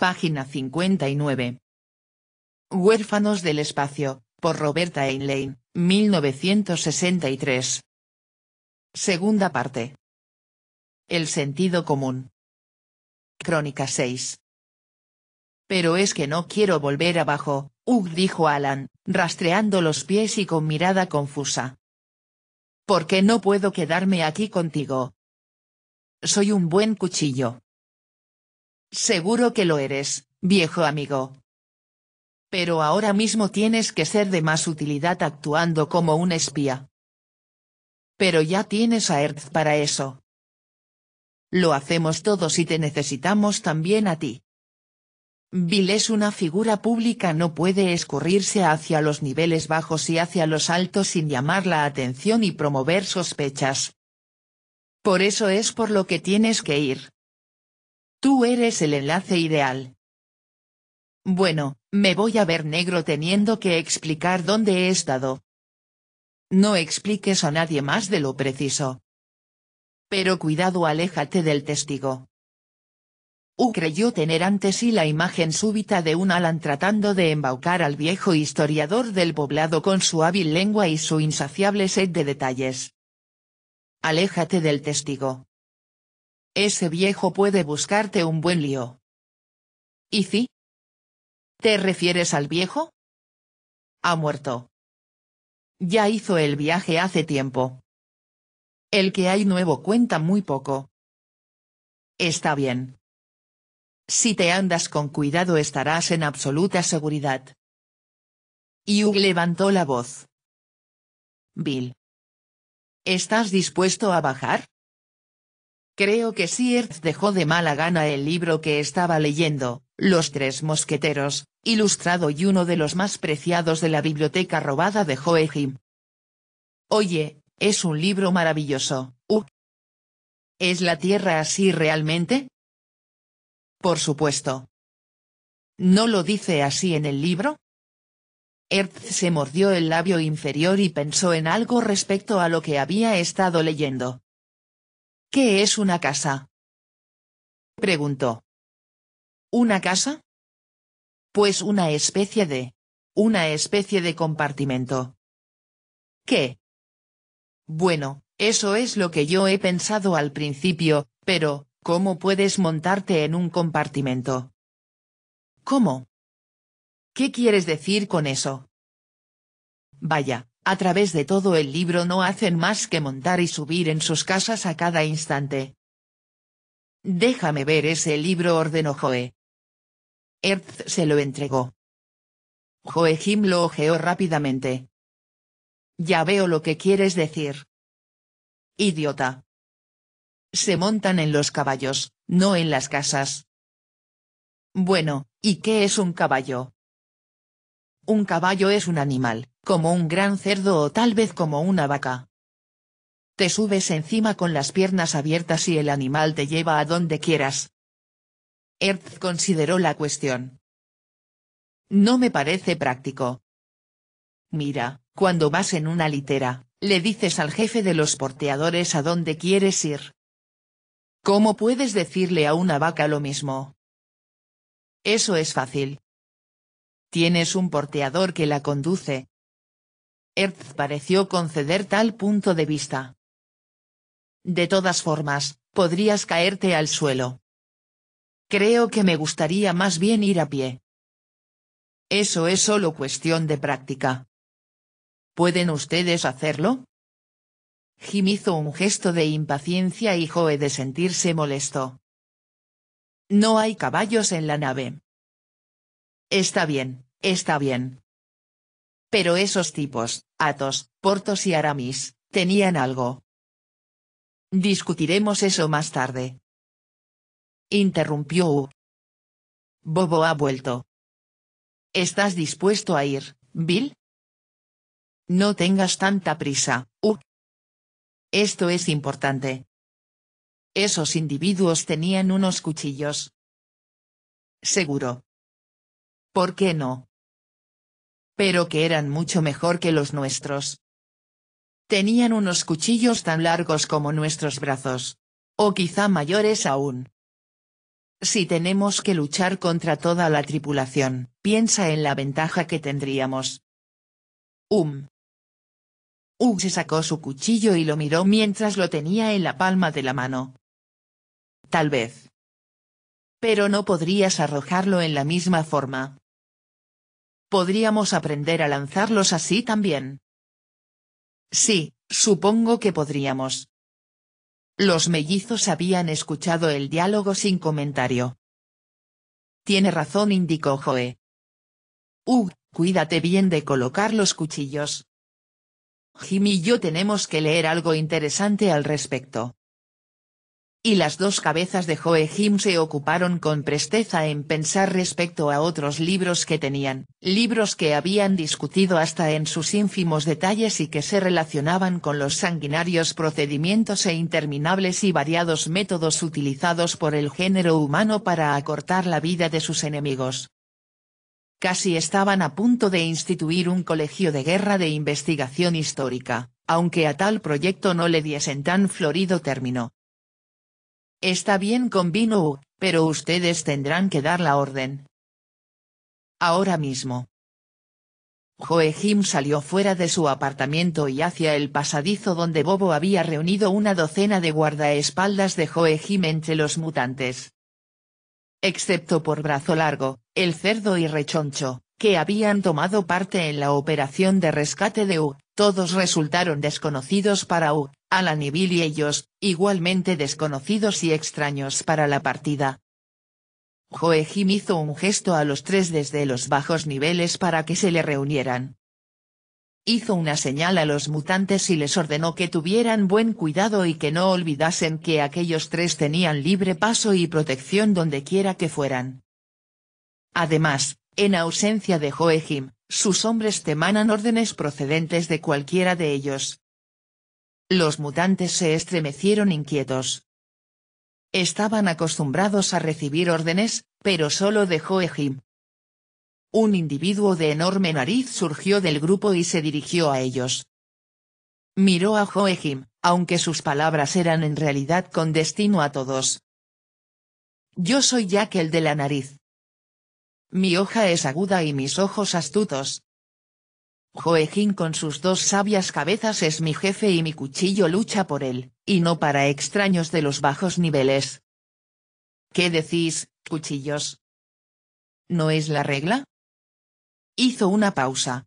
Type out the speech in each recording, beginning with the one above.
Página 59. Huérfanos del espacio, por Roberta Einlein, 1963. Segunda parte. El sentido común. Crónica 6. Pero es que no quiero volver abajo, Ugh, dijo Alan, rastreando los pies y con mirada confusa. ¿Por qué no puedo quedarme aquí contigo? Soy un buen cuchillo. Seguro que lo eres, viejo amigo. Pero ahora mismo tienes que ser de más utilidad actuando como un espía. Pero ya tienes a Earth para eso. Lo hacemos todos y te necesitamos también a ti. Bill es una figura pública no puede escurrirse hacia los niveles bajos y hacia los altos sin llamar la atención y promover sospechas. Por eso es por lo que tienes que ir. Tú eres el enlace ideal. Bueno, me voy a ver negro teniendo que explicar dónde he estado. No expliques a nadie más de lo preciso. Pero cuidado aléjate del testigo. U creyó tener ante sí la imagen súbita de un Alan tratando de embaucar al viejo historiador del poblado con su hábil lengua y su insaciable sed de detalles. Aléjate del testigo. Ese viejo puede buscarte un buen lío. ¿Y si? ¿Te refieres al viejo? Ha muerto. Ya hizo el viaje hace tiempo. El que hay nuevo cuenta muy poco. Está bien. Si te andas con cuidado estarás en absoluta seguridad. Hugh levantó la voz. Bill. ¿Estás dispuesto a bajar? Creo que Sears dejó de mala gana el libro que estaba leyendo, Los Tres Mosqueteros, ilustrado y uno de los más preciados de la biblioteca robada de Joe Oye, es un libro maravilloso, uh. ¿Es la Tierra así realmente? Por supuesto. ¿No lo dice así en el libro? Earth se mordió el labio inferior y pensó en algo respecto a lo que había estado leyendo. ¿Qué es una casa? Preguntó. ¿Una casa? Pues una especie de... Una especie de compartimento. ¿Qué? Bueno, eso es lo que yo he pensado al principio, pero, ¿cómo puedes montarte en un compartimento? ¿Cómo? ¿Qué quieres decir con eso? Vaya, a través de todo el libro no hacen más que montar y subir en sus casas a cada instante. Déjame ver ese libro ordenó Joe. Ertz se lo entregó. Joe Jim lo ojeó rápidamente. Ya veo lo que quieres decir. Idiota. Se montan en los caballos, no en las casas. Bueno, ¿y qué es un caballo? Un caballo es un animal, como un gran cerdo o tal vez como una vaca. Te subes encima con las piernas abiertas y el animal te lleva a donde quieras. Ertz consideró la cuestión. No me parece práctico. Mira, cuando vas en una litera, le dices al jefe de los porteadores a dónde quieres ir. ¿Cómo puedes decirle a una vaca lo mismo? Eso es fácil. Tienes un porteador que la conduce, Hertz pareció conceder tal punto de vista. De todas formas, podrías caerte al suelo. Creo que me gustaría más bien ir a pie. Eso es solo cuestión de práctica. ¿Pueden ustedes hacerlo? Jim hizo un gesto de impaciencia y Joe de sentirse molesto. No hay caballos en la nave. Está bien, está bien, pero esos tipos, Atos, Portos y Aramis, tenían algo. Discutiremos eso más tarde. Interrumpió U. Bobo ha vuelto. ¿Estás dispuesto a ir, Bill? No tengas tanta prisa, U. Esto es importante. Esos individuos tenían unos cuchillos. Seguro. ¿Por qué no? pero que eran mucho mejor que los nuestros. Tenían unos cuchillos tan largos como nuestros brazos. O quizá mayores aún. Si tenemos que luchar contra toda la tripulación, piensa en la ventaja que tendríamos. Um. Ux uh, se sacó su cuchillo y lo miró mientras lo tenía en la palma de la mano. Tal vez. Pero no podrías arrojarlo en la misma forma podríamos aprender a lanzarlos así también. Sí, supongo que podríamos. Los mellizos habían escuchado el diálogo sin comentario. Tiene razón, indicó Joe. Uh, cuídate bien de colocar los cuchillos. Jimmy y yo tenemos que leer algo interesante al respecto y las dos cabezas de Joachim se ocuparon con presteza en pensar respecto a otros libros que tenían, libros que habían discutido hasta en sus ínfimos detalles y que se relacionaban con los sanguinarios procedimientos e interminables y variados métodos utilizados por el género humano para acortar la vida de sus enemigos. Casi estaban a punto de instituir un colegio de guerra de investigación histórica, aunque a tal proyecto no le diesen tan florido término Está bien con Binu, pero ustedes tendrán que dar la orden. Ahora mismo. Joegim salió fuera de su apartamento y hacia el pasadizo donde Bobo había reunido una docena de guardaespaldas de Joegim entre los mutantes. Excepto por Brazo Largo, el cerdo y Rechoncho, que habían tomado parte en la operación de rescate de U, todos resultaron desconocidos para U, Alan y Billy y ellos, igualmente desconocidos y extraños para la partida. Joegim hizo un gesto a los tres desde los bajos niveles para que se le reunieran. Hizo una señal a los mutantes y les ordenó que tuvieran buen cuidado y que no olvidasen que aquellos tres tenían libre paso y protección donde quiera que fueran. Además, en ausencia de Joegim, sus hombres temanan órdenes procedentes de cualquiera de ellos, los mutantes se estremecieron inquietos. Estaban acostumbrados a recibir órdenes, pero solo dejó Ejim. Un individuo de enorme nariz surgió del grupo y se dirigió a ellos. Miró a Joegim, aunque sus palabras eran en realidad con destino a todos. Yo soy Jack el de la nariz. Mi hoja es aguda y mis ojos astutos, Joejin con sus dos sabias cabezas es mi jefe y mi cuchillo lucha por él, y no para extraños de los bajos niveles. ¿Qué decís, cuchillos? ¿No es la regla? Hizo una pausa.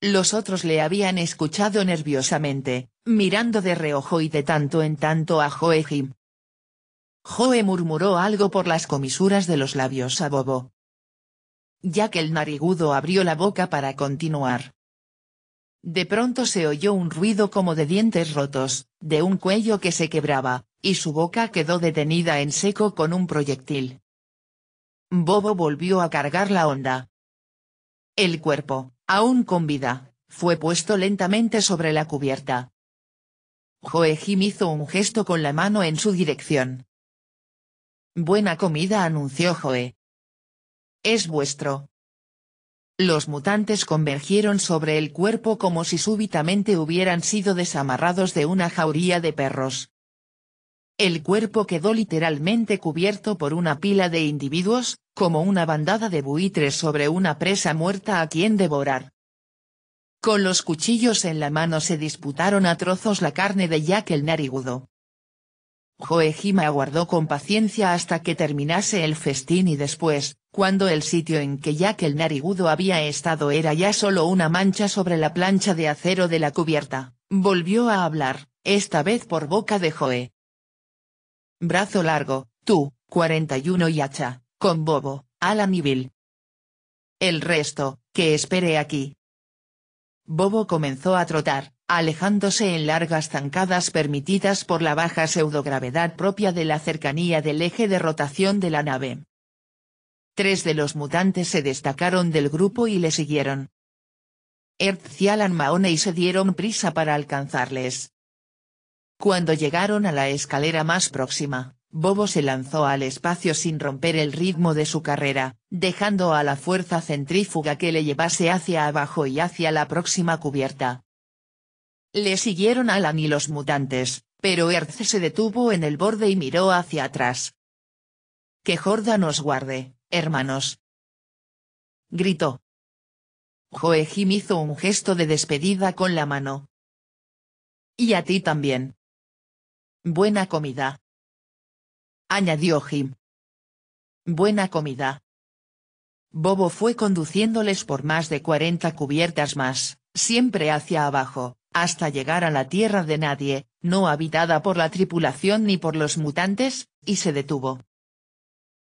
Los otros le habían escuchado nerviosamente, mirando de reojo y de tanto en tanto a Joe Jim. murmuró algo por las comisuras de los labios a Bobo, ya que el narigudo abrió la boca para continuar. De pronto se oyó un ruido como de dientes rotos, de un cuello que se quebraba, y su boca quedó detenida en seco con un proyectil. Bobo volvió a cargar la onda. El cuerpo, aún con vida, fue puesto lentamente sobre la cubierta. Jim hizo un gesto con la mano en su dirección. Buena comida anunció Joe, es vuestro. Los mutantes convergieron sobre el cuerpo como si súbitamente hubieran sido desamarrados de una jauría de perros. El cuerpo quedó literalmente cubierto por una pila de individuos, como una bandada de buitres sobre una presa muerta a quien devorar. Con los cuchillos en la mano se disputaron a trozos la carne de Jack el narigudo. Joejima aguardó con paciencia hasta que terminase el festín y después, cuando el sitio en que Jack el narigudo había estado era ya solo una mancha sobre la plancha de acero de la cubierta, volvió a hablar, esta vez por boca de Joe. Brazo largo, tú, 41 y hacha, con Bobo, Alan y Bill. El resto, que espere aquí. Bobo comenzó a trotar, alejándose en largas zancadas permitidas por la baja pseudogravedad propia de la cercanía del eje de rotación de la nave. Tres de los mutantes se destacaron del grupo y le siguieron. Earth y Alan Mahoney se dieron prisa para alcanzarles. Cuando llegaron a la escalera más próxima, Bobo se lanzó al espacio sin romper el ritmo de su carrera, dejando a la fuerza centrífuga que le llevase hacia abajo y hacia la próxima cubierta. Le siguieron Alan y los mutantes, pero Earth se detuvo en el borde y miró hacia atrás. Que Jorda nos guarde, Hermanos. Gritó. Jim hizo un gesto de despedida con la mano. Y a ti también. Buena comida. Añadió Jim. Buena comida. Bobo fue conduciéndoles por más de cuarenta cubiertas más, siempre hacia abajo, hasta llegar a la tierra de nadie, no habitada por la tripulación ni por los mutantes, y se detuvo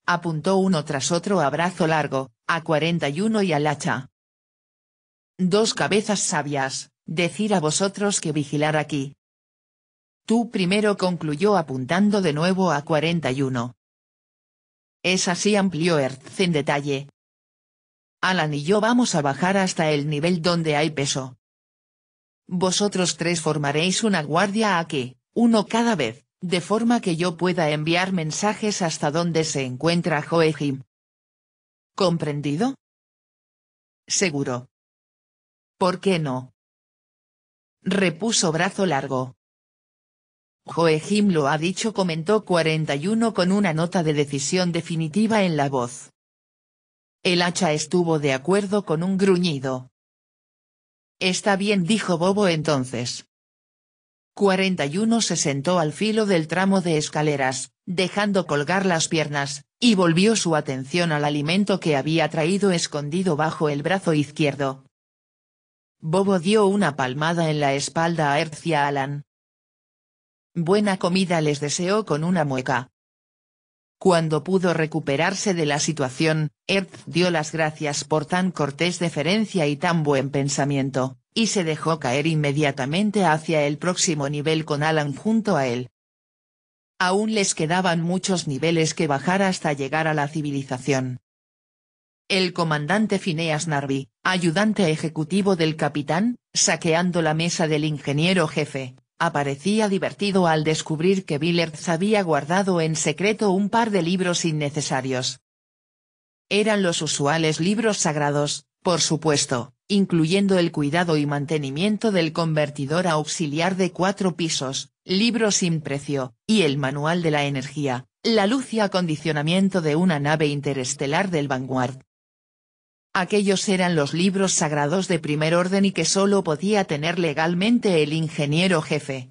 apuntó uno tras otro a brazo largo, a 41 y al hacha. Dos cabezas sabias, decir a vosotros que vigilar aquí. Tú primero concluyó apuntando de nuevo a 41. Es así amplió Erz en detalle. Alan y yo vamos a bajar hasta el nivel donde hay peso. Vosotros tres formaréis una guardia aquí, uno cada vez de forma que yo pueda enviar mensajes hasta donde se encuentra Joegim. ¿Comprendido? Seguro. ¿Por qué no? Repuso brazo largo. Joegim lo ha dicho comentó 41 con una nota de decisión definitiva en la voz. El hacha estuvo de acuerdo con un gruñido. Está bien dijo Bobo entonces. 41 se sentó al filo del tramo de escaleras, dejando colgar las piernas, y volvió su atención al alimento que había traído escondido bajo el brazo izquierdo. Bobo dio una palmada en la espalda a Ercia Alan. Buena comida les deseó con una mueca, cuando pudo recuperarse de la situación, Earth dio las gracias por tan cortés deferencia y tan buen pensamiento, y se dejó caer inmediatamente hacia el próximo nivel con Alan junto a él. Aún les quedaban muchos niveles que bajar hasta llegar a la civilización. El comandante Phineas Narvi, ayudante ejecutivo del capitán, saqueando la mesa del ingeniero jefe, Aparecía divertido al descubrir que Billertz había guardado en secreto un par de libros innecesarios. Eran los usuales libros sagrados, por supuesto, incluyendo el cuidado y mantenimiento del convertidor auxiliar de cuatro pisos, libros sin precio, y el manual de la energía, la luz y acondicionamiento de una nave interestelar del Vanguard. Aquellos eran los libros sagrados de primer orden y que solo podía tener legalmente el ingeniero jefe.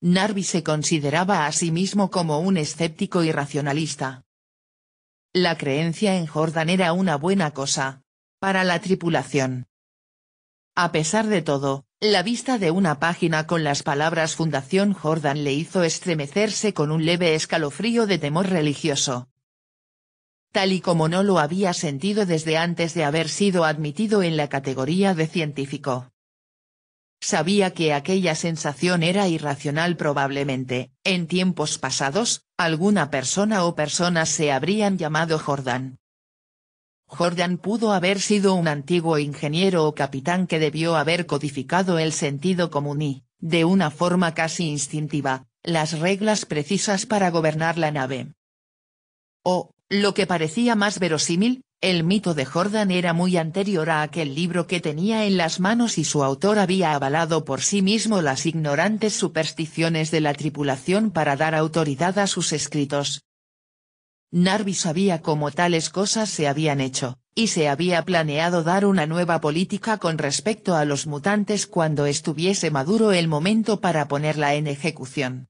Narvi se consideraba a sí mismo como un escéptico y racionalista. La creencia en Jordan era una buena cosa. Para la tripulación. A pesar de todo, la vista de una página con las palabras Fundación Jordan le hizo estremecerse con un leve escalofrío de temor religioso tal y como no lo había sentido desde antes de haber sido admitido en la categoría de científico. Sabía que aquella sensación era irracional probablemente, en tiempos pasados, alguna persona o personas se habrían llamado Jordan. Jordan pudo haber sido un antiguo ingeniero o capitán que debió haber codificado el sentido común y, de una forma casi instintiva, las reglas precisas para gobernar la nave. O, lo que parecía más verosímil, el mito de Jordan era muy anterior a aquel libro que tenía en las manos y su autor había avalado por sí mismo las ignorantes supersticiones de la tripulación para dar autoridad a sus escritos. Narvi sabía cómo tales cosas se habían hecho, y se había planeado dar una nueva política con respecto a los mutantes cuando estuviese maduro el momento para ponerla en ejecución.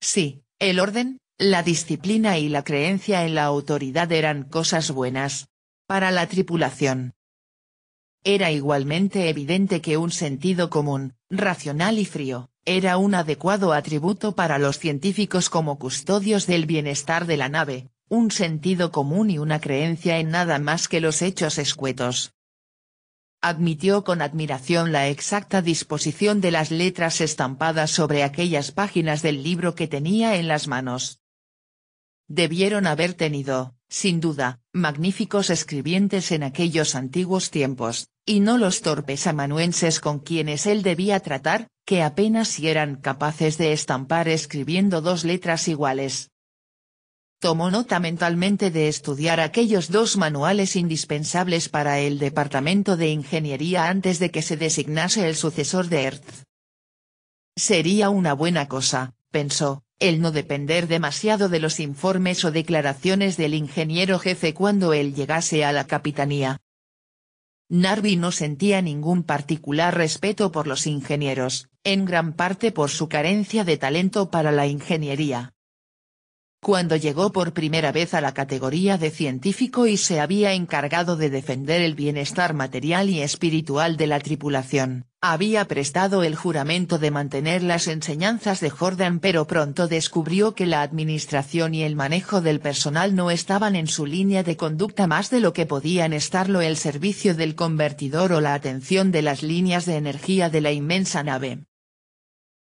Sí, el orden, la disciplina y la creencia en la autoridad eran cosas buenas. Para la tripulación. Era igualmente evidente que un sentido común, racional y frío, era un adecuado atributo para los científicos como custodios del bienestar de la nave, un sentido común y una creencia en nada más que los hechos escuetos. Admitió con admiración la exacta disposición de las letras estampadas sobre aquellas páginas del libro que tenía en las manos. Debieron haber tenido, sin duda, magníficos escribientes en aquellos antiguos tiempos, y no los torpes amanuenses con quienes él debía tratar, que apenas si eran capaces de estampar escribiendo dos letras iguales. Tomó nota mentalmente de estudiar aquellos dos manuales indispensables para el Departamento de Ingeniería antes de que se designase el sucesor de Hertz. Sería una buena cosa, pensó, el no depender demasiado de los informes o declaraciones del ingeniero jefe cuando él llegase a la capitanía. Narvi no sentía ningún particular respeto por los ingenieros, en gran parte por su carencia de talento para la ingeniería cuando llegó por primera vez a la categoría de científico y se había encargado de defender el bienestar material y espiritual de la tripulación. Había prestado el juramento de mantener las enseñanzas de Jordan pero pronto descubrió que la administración y el manejo del personal no estaban en su línea de conducta más de lo que podían estarlo el servicio del convertidor o la atención de las líneas de energía de la inmensa nave.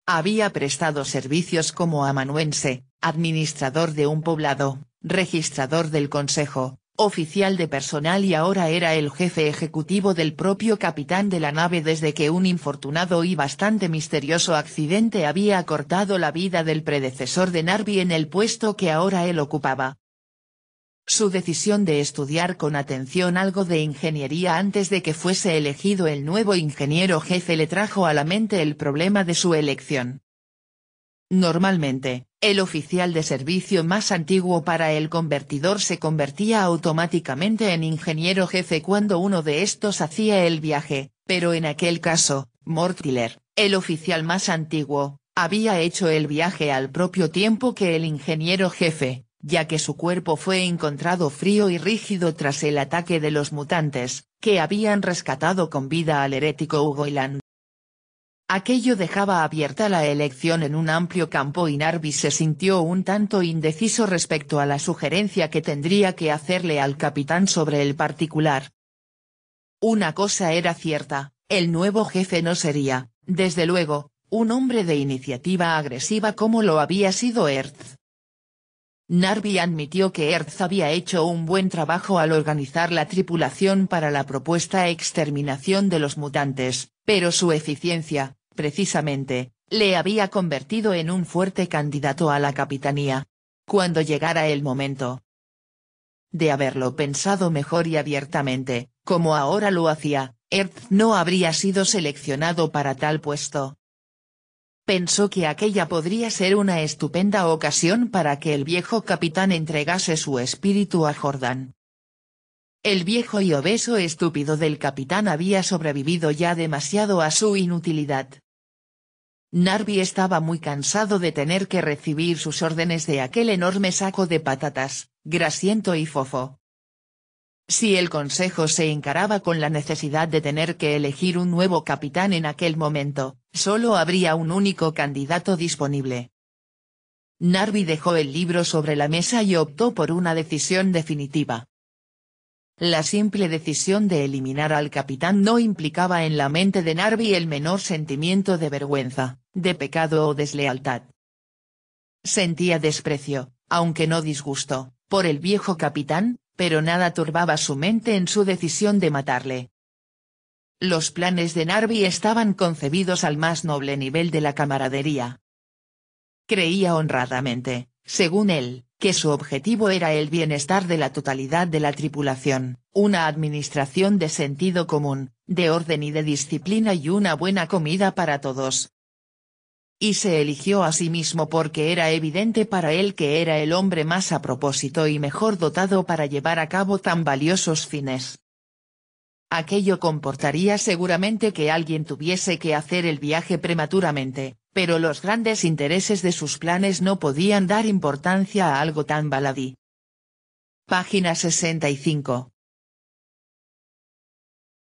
Había prestado servicios como amanuense, administrador de un poblado, registrador del consejo, oficial de personal y ahora era el jefe ejecutivo del propio capitán de la nave desde que un infortunado y bastante misterioso accidente había acortado la vida del predecesor de Narvi en el puesto que ahora él ocupaba. Su decisión de estudiar con atención algo de ingeniería antes de que fuese elegido el nuevo ingeniero jefe le trajo a la mente el problema de su elección. Normalmente, el oficial de servicio más antiguo para el convertidor se convertía automáticamente en ingeniero jefe cuando uno de estos hacía el viaje, pero en aquel caso, Mortiller, el oficial más antiguo, había hecho el viaje al propio tiempo que el ingeniero jefe, ya que su cuerpo fue encontrado frío y rígido tras el ataque de los mutantes, que habían rescatado con vida al herético Hugo Land. Aquello dejaba abierta la elección en un amplio campo y Narvi se sintió un tanto indeciso respecto a la sugerencia que tendría que hacerle al capitán sobre el particular. Una cosa era cierta, el nuevo jefe no sería, desde luego, un hombre de iniciativa agresiva como lo había sido Ertz. Narvi admitió que Earth había hecho un buen trabajo al organizar la tripulación para la propuesta exterminación de los mutantes, pero su eficiencia, precisamente, le había convertido en un fuerte candidato a la capitanía. Cuando llegara el momento. De haberlo pensado mejor y abiertamente, como ahora lo hacía, Ertz no habría sido seleccionado para tal puesto pensó que aquella podría ser una estupenda ocasión para que el viejo capitán entregase su espíritu a Jordan. El viejo y obeso estúpido del capitán había sobrevivido ya demasiado a su inutilidad. Narvi estaba muy cansado de tener que recibir sus órdenes de aquel enorme saco de patatas, grasiento y fofo, si el Consejo se encaraba con la necesidad de tener que elegir un nuevo capitán en aquel momento, solo habría un único candidato disponible. Narvi dejó el libro sobre la mesa y optó por una decisión definitiva. La simple decisión de eliminar al capitán no implicaba en la mente de Narvi el menor sentimiento de vergüenza, de pecado o deslealtad. Sentía desprecio, aunque no disgusto, por el viejo capitán, pero nada turbaba su mente en su decisión de matarle. Los planes de Narvi estaban concebidos al más noble nivel de la camaradería. Creía honradamente, según él, que su objetivo era el bienestar de la totalidad de la tripulación, una administración de sentido común, de orden y de disciplina y una buena comida para todos, y se eligió a sí mismo porque era evidente para él que era el hombre más a propósito y mejor dotado para llevar a cabo tan valiosos fines. Aquello comportaría seguramente que alguien tuviese que hacer el viaje prematuramente, pero los grandes intereses de sus planes no podían dar importancia a algo tan baladí. Página 65.